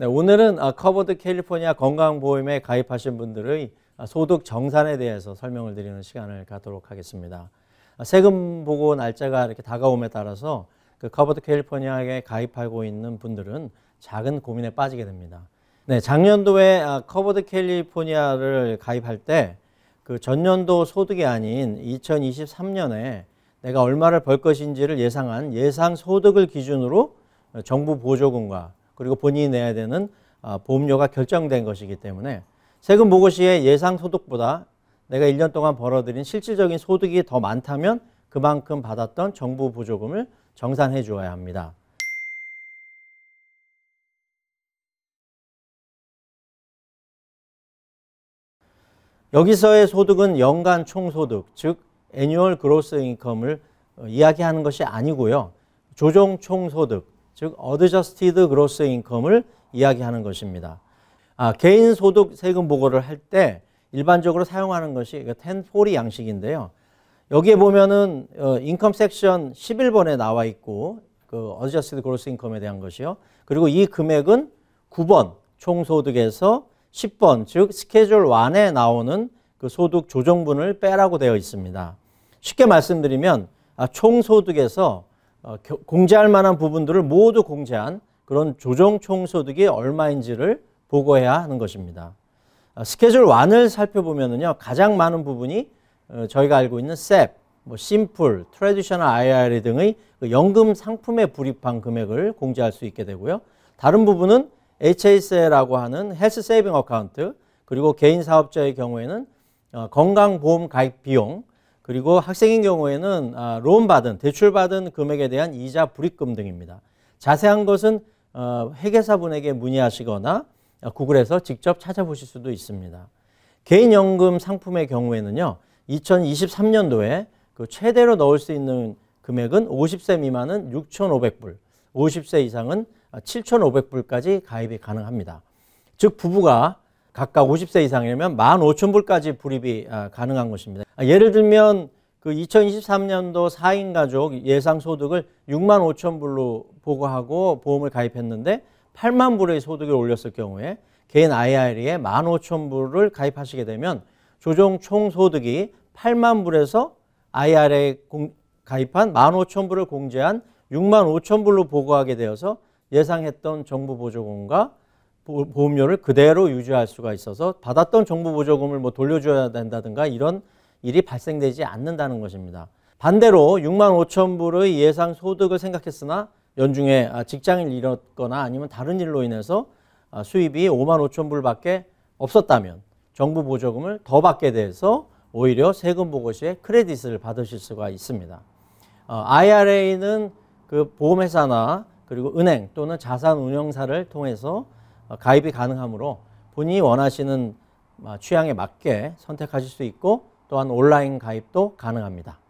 네, 오늘은 아, 커버드 캘리포니아 건강보험에 가입하신 분들의 아, 소득 정산에 대해서 설명을 드리는 시간을 갖도록 하겠습니다. 아, 세금 보고 날짜가 이렇게 다가옴에 따라서 그 커버드 캘리포니아에 가입하고 있는 분들은 작은 고민에 빠지게 됩니다. 네, 작년도에 커버드 캘리포니아를 가입할 때 그 전년도 소득이 아닌 2023년에 내가 얼마를 벌 것인지를 예상한 예상 소득을 기준으로 정부 보조금과 그리고 본인이 내야 되는 아, 보험료가 결정된 것이기 때문에 세금 보고시의 예상 소득보다 내가 1년 동안 벌어들인 실질적인 소득이 더 많다면 그만큼 받았던 정부 보조금을 정산해 주어야 합니다. 여기서의 소득은 연간 총소득, 즉 annual gross income을 어, 이야기하는 것이 아니고요. 조정 총소득, 즉 어드저스티드 그로스 인컴을 이야기하는 것입니다. 아, 개인 소득 세금 보고를 할 때 일반적으로 사용하는 것이 1040 그 양식인데요. 여기에 보면은 어, 인컴 섹션 11번에 나와 있고 그 어드저스티드 그로스 인컴에 대한 것이요. 그리고 이 금액은 9번 총소득에서 10번 즉 스케줄 1에 나오는 그 소득 조정분을 빼라고 되어 있습니다. 쉽게 말씀드리면 아, 총소득에서 어, 공제할 만한 부분들을 모두 공제한 그런 조정 총소득이 얼마인지를 보고해야 하는 것입니다. 어, 스케줄 1을 살펴보면요. 가장 많은 부분이 어, 저희가 알고 있는 셉, 뭐 심플, 트레디셔널 IRA 등의 그 연금 상품에 불입한 금액을 공제할 수 있게 되고요. 다른 부분은 HSA라고 하는 헬스 세이빙 어카운트 그리고 개인 사업자의 경우에는 건강보험 가입 비용 그리고 학생인 경우에는 론 아, 받은 대출 받은 금액에 대한 이자 불입금 등입니다. 자세한 것은 어, 회계사분에게 문의하시거나 어, 구글에서 직접 찾아보실 수도 있습니다. 개인연금 상품의 경우에는요. 2023년도에 그 최대로 넣을 수 있는 금액은 50세 미만은 6,500불, 50세 이상은 7,500불까지 가입이 가능합니다. 즉 부부가 각각 50세 이상이면 15,000불까지 불입이 아, 가능한 것입니다. 아, 예를 들면 그 2023년도 4인 가족 예상 소득을 6만 5천 불로 보고하고 보험을 가입했는데 8만 불의 소득을 올렸을 경우에 개인 IRA에 1만 5천 불을 가입하시게 되면 조정 총 소득이 8만 불에서 IRA 공, 가입한 1만 5천 불을 공제한 6만 5천 불로 보고하게 되어서 예상했던 정부 보조금과 보험료를 그대로 유지할 수가 있어서 받았던 정부 보조금을 뭐 돌려줘야 된다든가 이런 일이 발생되지 않는다는 것입니다. 반대로 6만 5천 불의 예상 소득을 생각했으나 연중에 아, 직장을 잃었거나 아니면 다른 일로 인해서 아, 수입이 5만 5천 불밖에 없었다면 정부 보조금을 더 받게 돼서 오히려 세금 보고 시에 크레딧을 받으실 수가 있습니다. 어, IRA는 그 보험회사나 그리고 은행 또는 자산운용사를 통해서 어, 가입이 가능하므로 본인이 원하시는 아, 취향에 맞게 선택하실 수 있고 또한 온라인 가입도 가능합니다.